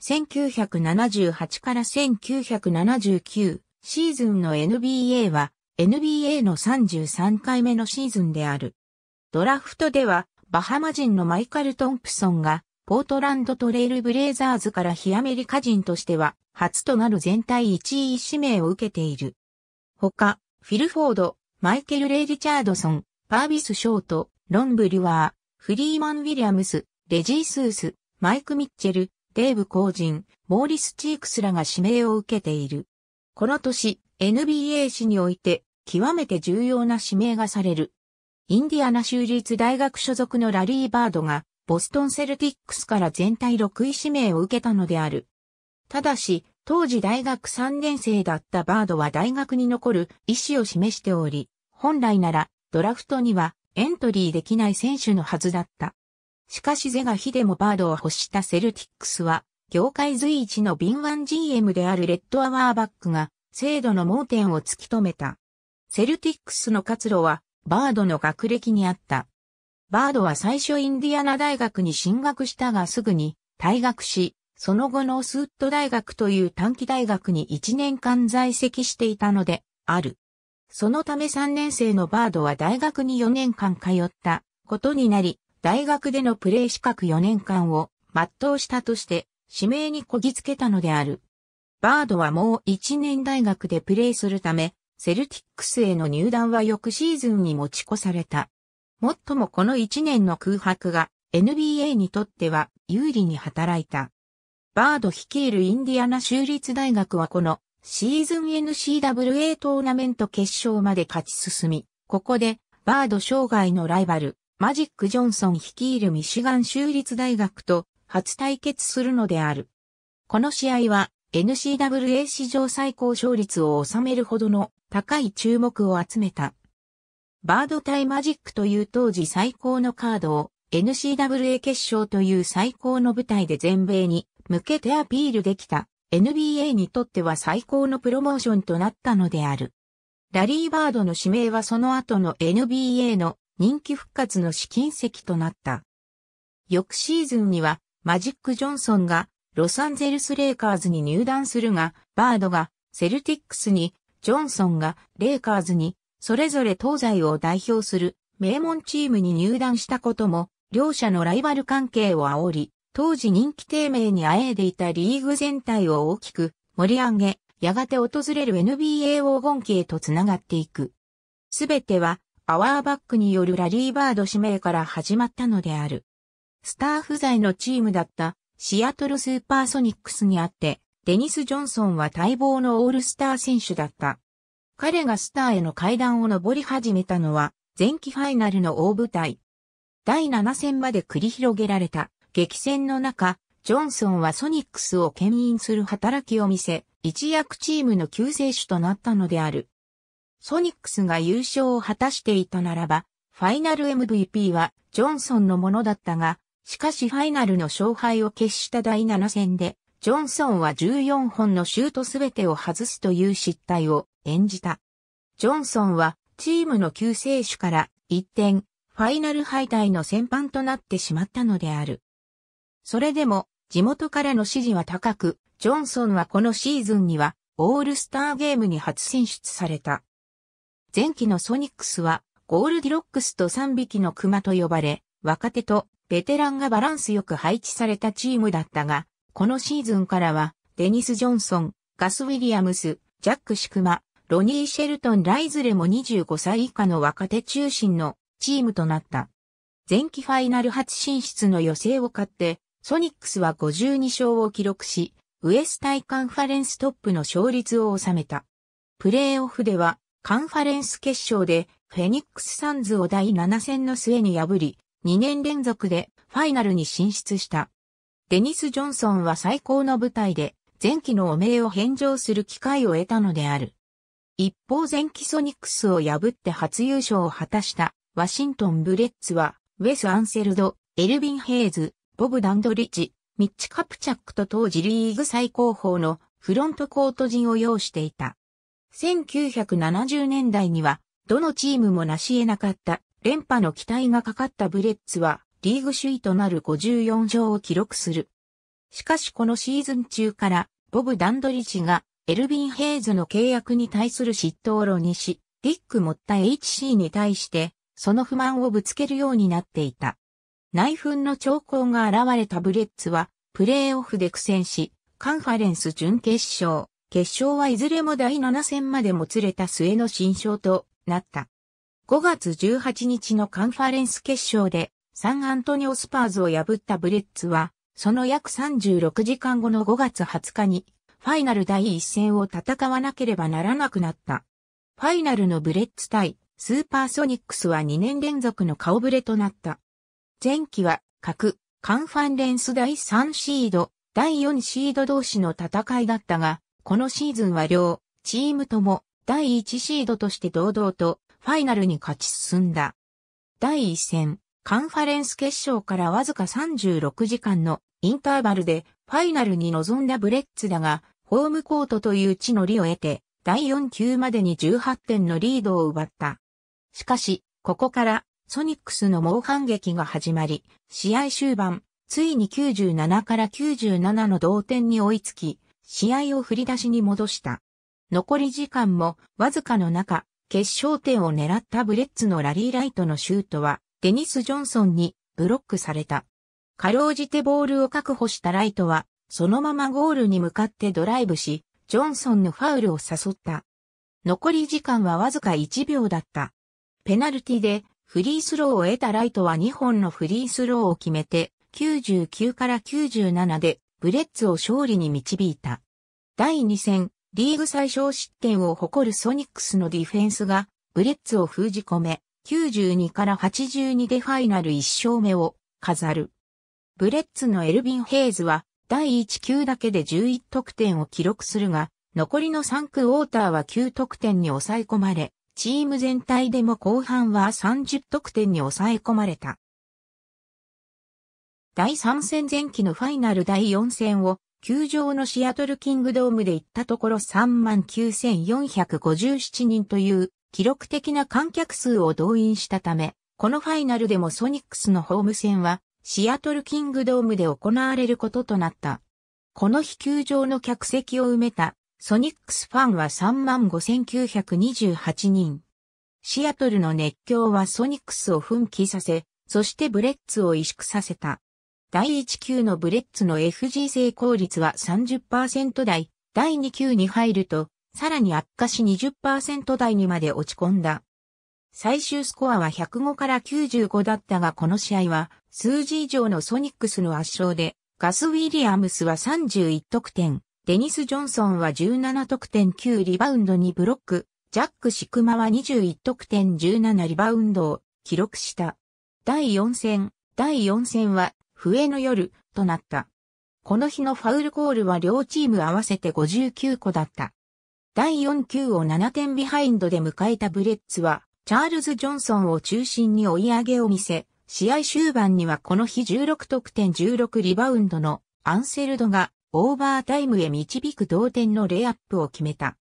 1978から1979シーズンの NBA は NBA の33回目のシーズンである。ドラフトではバハマ人のマイカル・トンプソンがポートランドトレイルブレイザーズから非アメリカ人としては初となる全体1位指名を受けている。他、フィル・フォード、マイケル・レイ・リチャードソン、パービス・ショート、ロン・ブリュワー、フリーマン・ウィリアムス、レジー・スース、マイク・ミッチェル、デーブ・コージン、モーリス・チークスらが指名を受けている。この年、NBA 史において、極めて重要な指名がされる。インディアナ州立大学所属のラリー・バードが、ボストン・セルティックスから全体6位指名を受けたのである。ただし、当時大学3年生だったバードは大学に残る意思を示しており、本来ならドラフトにはエントリーできない選手のはずだった。しかしゼガヒデもバードを欲したセルティックスは、業界随一の敏腕 GM であるレッドアワーバックが、制度の盲点を突き止めた。セルティックスの活路は、バードの学歴にあった。バードは最初インディアナ大学に進学したがすぐに退学し、その後のスウッド大学という短期大学に1年間在籍していたので、ある。そのため3年生のバードは大学に4年間通ったことになり、大学でのプレー資格4年間を全うしたとして指名にこぎつけたのである。バードはもう1年大学でプレーするため、セルティックスへの入団は翌シーズンに持ち越された。もっともこの1年の空白が NBA にとっては有利に働いた。バード率いるインディアナ州立大学はこのシーズン n c w a トーナメント決勝まで勝ち進み、ここでバード生涯のライバルマジック・ジョンソン率いるミシガン州立大学と初対決するのである。この試合は n c w a 史上最高勝率を収めるほどの高い注目を集めた。バード対マジックという当時最高のカードを n c w a 決勝という最高の舞台で全米に向けてアピールできた NBA にとっては最高のプロモーションとなったのである。ラリー・バードの指名はその後の NBA の人気復活の試金石となった。翌シーズンには、マジック・ジョンソンがロサンゼルス・レイカーズに入団するが、バードがセルティックスに、ジョンソンがレイカーズに、それぞれ東西を代表する名門チームに入団したことも、両者のライバル関係を煽り、当時人気低迷にあえいでいたリーグ全体を大きく盛り上げ、やがて訪れる NBA 黄金期へとつながっていく。すべてはアワーバックによるラリーバード指名から始まったのである。スター不在のチームだったシアトルスーパーソニックスにあって、デニス・ジョンソンは待望のオールスター選手だった。彼がスターへの階段を登り始めたのは、前期ファイナルの大舞台。第7戦まで繰り広げられた激戦の中、ジョンソンはソニックスを牽引する働きを見せ、一躍チームの救世主となったのである。ソニックスが優勝を果たしていたならば、ファイナル MVP はジョンソンのものだったが、しかしファイナルの勝敗を決した第7戦で、ジョンソンは14本のシュートすべてを外すという失態を演じた。ジョンソンはチームの救世主から一転、ファイナル敗退の戦犯となってしまったのである。それでも地元からの支持は高く、ジョンソンはこのシーズンにはオールスターゲームに初選出された。前期のソニックスはゴールディロックスと3匹の熊と呼ばれ、若手とベテランがバランスよく配置されたチームだったが、このシーズンからは、デニス・ジョンソン、ガス・ウィリアムス、ジャック・シクマ、ロニー・シェルトンライズレも25歳以下の若手中心のチームとなった。前期ファイナル初進出の予選を勝って、ソニックスは52勝を記録し、ウエスタイカンファレンストップの勝率を収めた。プレーオフではカンファレンス決勝でフェニックスサンズを第7戦の末に破り、2年連続でファイナルに進出した。デニス・ジョンソンは最高の舞台で前期の汚名を返上する機会を得たのである。一方前期ソニックスを破って初優勝を果たしたワシントン・ブレッツは、ウェス・アンセルド、エルビン・ヘイズ、ボブ・ダンドリッジ、ミッチ・カプチャックと当時リーグ最高峰のフロントコート陣を要していた。1970年代には、どのチームも成し得なかった連覇の期待がかかったブレッツは、リーグ首位となる54勝を記録する。しかしこのシーズン中から、ボブ・ダンドリッチが、エルビン・ヘイズの契約に対する嫉妬を論にし、ディック・モッタ HC に対して、その不満をぶつけるようになっていた。内紛の兆候が現れたブレッツは、プレーオフで苦戦し、カンファレンス準決勝、決勝はいずれも第7戦までもつれた末の新勝となった。5月18日のカンファレンス決勝でサンアントニオスパーズを破ったブレッツは、その約36時間後の5月20日にファイナル第1戦を戦わなければならなくなった。ファイナルのブレッツ対スーパーソニックスは2年連続の顔ぶれとなった。前期は各カンファンレンス第3シード、第4シード同士の戦いだったが、このシーズンは両チームとも第1シードとして堂々とファイナルに勝ち進んだ。第1戦、カンファレンス決勝からわずか36時間のインターバルでファイナルに臨んだブレッツだが、ホームコートという地の利を得て、第4球までに18点のリードを奪った。しかし、ここからソニックスの猛反撃が始まり、試合終盤、ついに97から97の同点に追いつき、試合を振り出しに戻した。残り時間もわずかの中、決勝点を狙ったブレッツのラリーライトのシュートは、デニス・ジョンソンにブロックされた。かろうじてボールを確保したライトは、そのままゴールに向かってドライブし、ジョンソンのファウルを誘った。残り時間はわずか1秒だった。ペナルティでフリースローを得たライトは2本のフリースローを決めて、99から97でブレッツを勝利に導いた。第2戦、リーグ最小失点を誇るソニックスのディフェンスが、ブレッツを封じ込め、92から82でファイナル1勝目を飾る。ブレッツのエルビン・ヘイズは、第1球だけで11得点を記録するが、残りの3クォーターは9得点に抑え込まれ、チーム全体でも後半は30得点に抑え込まれた。第3戦前期のファイナル第4戦を、球場のシアトルキングドームで行ったところ39,457人という記録的な観客数を動員したため、このファイナルでもソニックスのホーム戦はシアトルキングドームで行われることとなった。この日球場の客席を埋めたソニックスファンは35,928人。シアトルの熱狂はソニックスを奮起させ、そしてブレッツを萎縮させた。第1級のブレッツの FG 成功率は30%台、第2級に入ると、さらに悪化し20%台にまで落ち込んだ。最終スコアは105から95だったがこの試合は数字以上のソニックスの圧勝でガス・ウィリアムスは31得点、デニス・ジョンソンは17得点9リバウンド2ブロック、ジャック・シクマは21得点17リバウンドを記録した。第4戦、第4戦は笛の夜、となった。この日のファウルコールは両チーム合わせて59個だった。第4球を7点ビハインドで迎えたブレッツは、チャールズ・ジョンソンを中心に追い上げを見せ、試合終盤にはこの日16得点16リバウンドのアンセルドがオーバータイムへ導く同点のレイアップを決めた。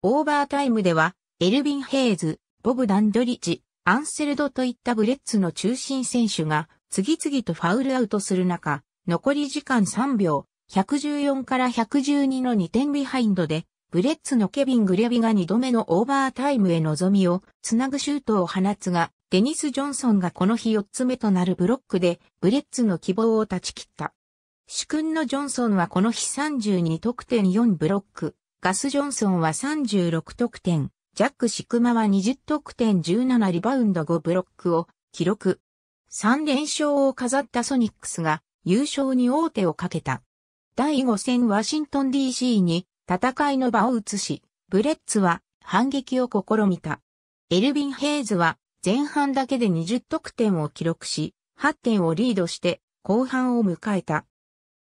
オーバータイムでは、エルビン・ヘイズ、ボブ・ダンドリッジ、アンセルドといったブレッツの中心選手が次々とファウルアウトする中、残り時間3秒、114から112の2点ビハインドで、ブレッツのケビン・グレビが2度目のオーバータイムへ望みを、つなぐシュートを放つが、デニス・ジョンソンがこの日4つ目となるブロックで、ブレッツの希望を断ち切った。主君のジョンソンはこの日32得点4ブロック、ガス・ジョンソンは36得点、ジャック・シクマは20得点17リバウンド5ブロックを記録。3連勝を飾ったソニックスが優勝に王手をかけた。第5戦ワシントン DC に戦いの場を移し、ブレッツは反撃を試みた。エルビン・ヘイズは前半だけで20得点を記録し、8点をリードして後半を迎えた。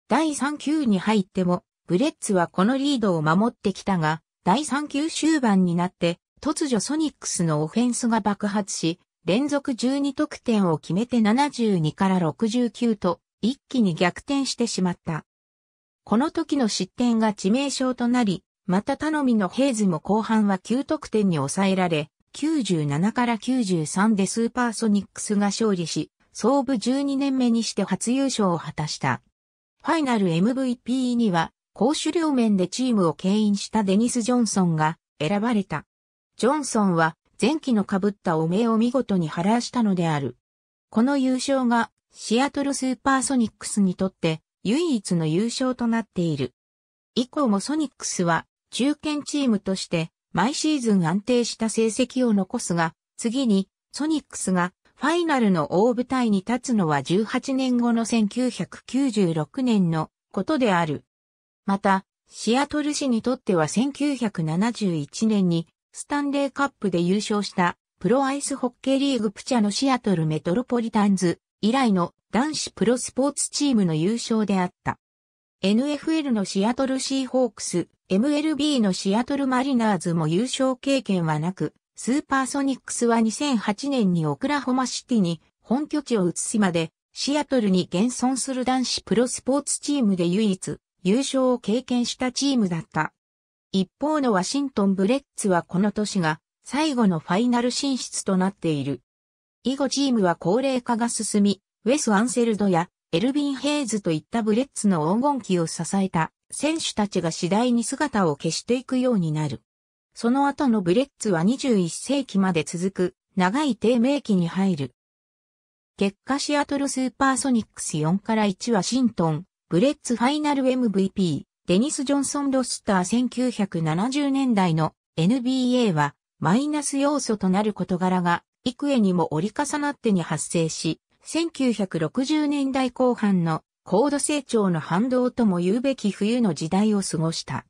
第3球に入っても、ブレッツはこのリードを守ってきたが、第3球終盤になって、突如ソニックスのオフェンスが爆発し、連続12得点を決めて72から69と一気に逆転してしまった。この時の失点が致命傷となり、また頼みのヘイズも後半は9得点に抑えられ、97から93でスーパーソニックスが勝利し、総部12年目にして初優勝を果たした。ファイナル MVP には、攻守両面でチームを牽引したデニス・ジョンソンが選ばれた。ジョンソンは前期の被った汚名を見事に晴らしたのである。この優勝がシアトルスーパーソニックスにとって唯一の優勝となっている。以降もソニックスは中堅チームとして毎シーズン安定した成績を残すが、次にソニックスがファイナルの大舞台に立つのは18年後の1996年のことである。また、シアトル市にとっては1971年にスタンレーカップで優勝したプロアイスホッケーリーグプチャのシアトルメトロポリタンズ以来の男子プロスポーツチームの優勝であった。NFL のシアトルシーホークス、MLB のシアトルマリナーズも優勝経験はなく、スーパーソニックスは2008年にオクラホマシティに本拠地を移すまで、シアトルに現存する男子プロスポーツチームで唯一優勝を経験したチームだった。一方のワシントンブレッツはこの年が最後のファイナル進出となっている。以後チームは高齢化が進み、ウェス・アンセルドやエルビン・ヘイズといったブレッツの黄金期を支えた選手たちが次第に姿を消していくようになる。その後のブレッツは21世紀まで続く長い低迷期に入る。結果シアトルスーパーソニックス4から1ワシントン、ブレッツファイナル MVP、デニス・ジョンソン・ロスター1970年代の NBA はマイナス要素となる事柄が幾重にも折り重なってに発生し、1960年代後半の高度成長の反動とも言うべき冬の時代を過ごした。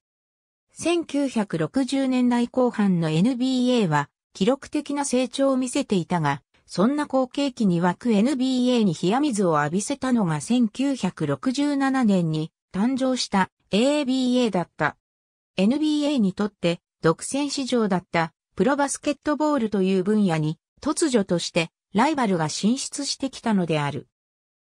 1960年代後半の NBA は記録的な成長を見せていたが、そんな後継期に湧く NBA に冷や水を浴びせたのが1967年に誕生した ABA だった。NBA にとって独占市場だったプロバスケットボールという分野に突如としてライバルが進出してきたのである。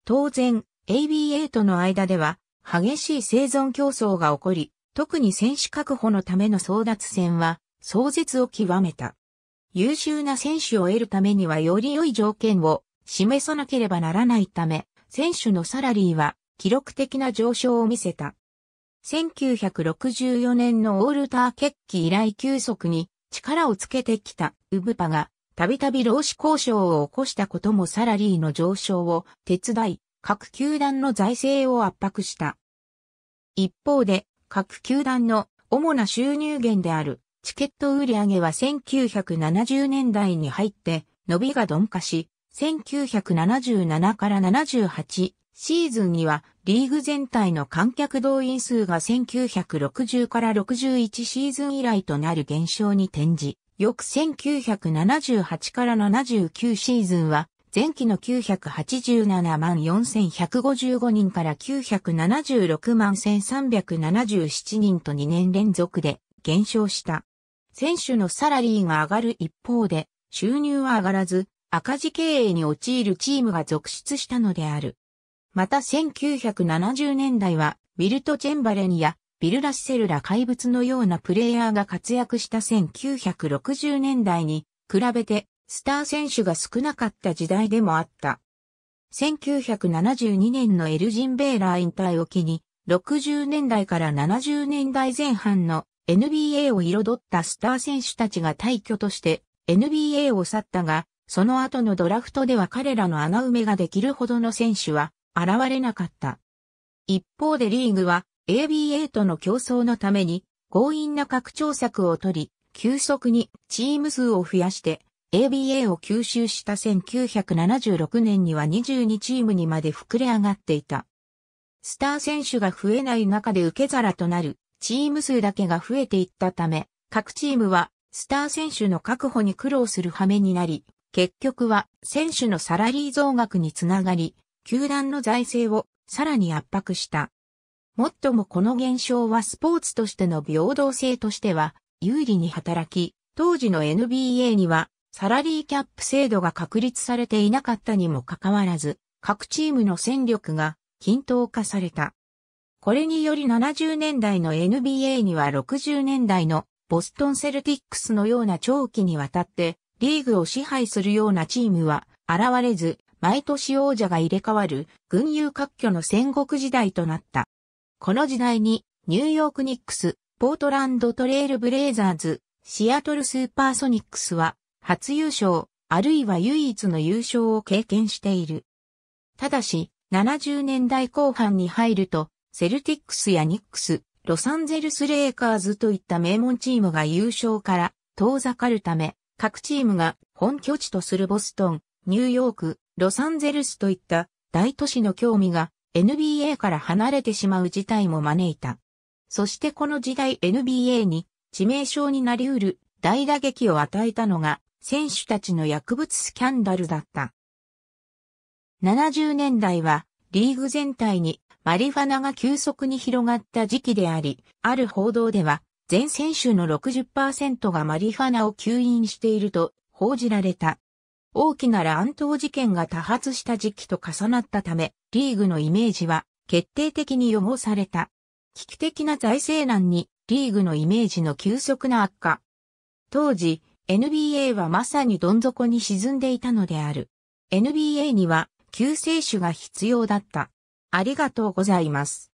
当然、ABA との間では激しい生存競争が起こり、特に選手確保のための争奪戦は壮絶を極めた。優秀な選手を得るためにはより良い条件を示さなければならないため、選手のサラリーは記録的な上昇を見せた。1964年のオールター決起以来急速に力をつけてきたウブパがたびたび労使交渉を起こしたこともサラリーの上昇を手伝い、各球団の財政を圧迫した。一方で、各球団の主な収入源であるチケット売上は1970年代に入って伸びが鈍化し、1977から78シーズンにはリーグ全体の観客動員数が1960から61シーズン以来となる減少に転じ、翌1978から79シーズンは前期の987万4155人から976万1377人と2年連続で減少した。選手のサラリーが上がる一方で収入は上がらず赤字経営に陥るチームが続出したのである。また1970年代は、ウィルト・チェンバレンや、ビル・ラッセルら怪物のようなプレイヤーが活躍した1960年代に比べてスター選手が少なかった時代でもあった。1972年のエルジン・ベーラー引退を機に、60年代から70年代前半の NBA を彩ったスター選手たちが退去として NBA を去ったが、その後のドラフトでは彼らの穴埋めができるほどの選手は現れなかった。一方でリーグは ABA との競争のために強引な拡張策を取り、急速にチーム数を増やして ABA を吸収した1976年には22チームにまで膨れ上がっていた。スター選手が増えない中で受け皿となるチーム数だけが増えていったため、各チームはスター選手の確保に苦労する羽目になり、結局は選手のサラリー増額につながり、球団の財政をさらに圧迫した。もっともこの現象はスポーツとしての平等性としては有利に働き、当時の NBA にはサラリーキャップ制度が確立されていなかったにもかかわらず、各チームの戦力が均等化された。これにより70年代の NBA には60年代のボストンセルティックスのような長期にわたってリーグを支配するようなチームは現れず、毎年王者が入れ替わる群雄割拠の戦国時代となった。この時代にニューヨークニックス、ポートランドトレイルブレイザーズ、シアトルスーパーソニックスは初優勝、あるいは唯一の優勝を経験している。ただし、70年代後半に入ると、セルティックスやニックス、ロサンゼルスレイカーズといった名門チームが優勝から遠ざかるため、各チームが本拠地とするボストン、ニューヨーク、ロサンゼルスといった大都市の興味が NBA から離れてしまう事態も招いた。そしてこの時代 NBA に致命傷になり得る大打撃を与えたのが選手たちの薬物スキャンダルだった。70年代はリーグ全体にマリファナが急速に広がった時期であり、ある報道では全選手の60%がマリファナを吸引していると報じられた。大きな乱闘事件が多発した時期と重なったため、リーグのイメージは決定的に汚された。危機的な財政難にリーグのイメージの急速な悪化。当時、NBA はまさにどん底に沈んでいたのである。NBA には救世主が必要だった。ありがとうございます。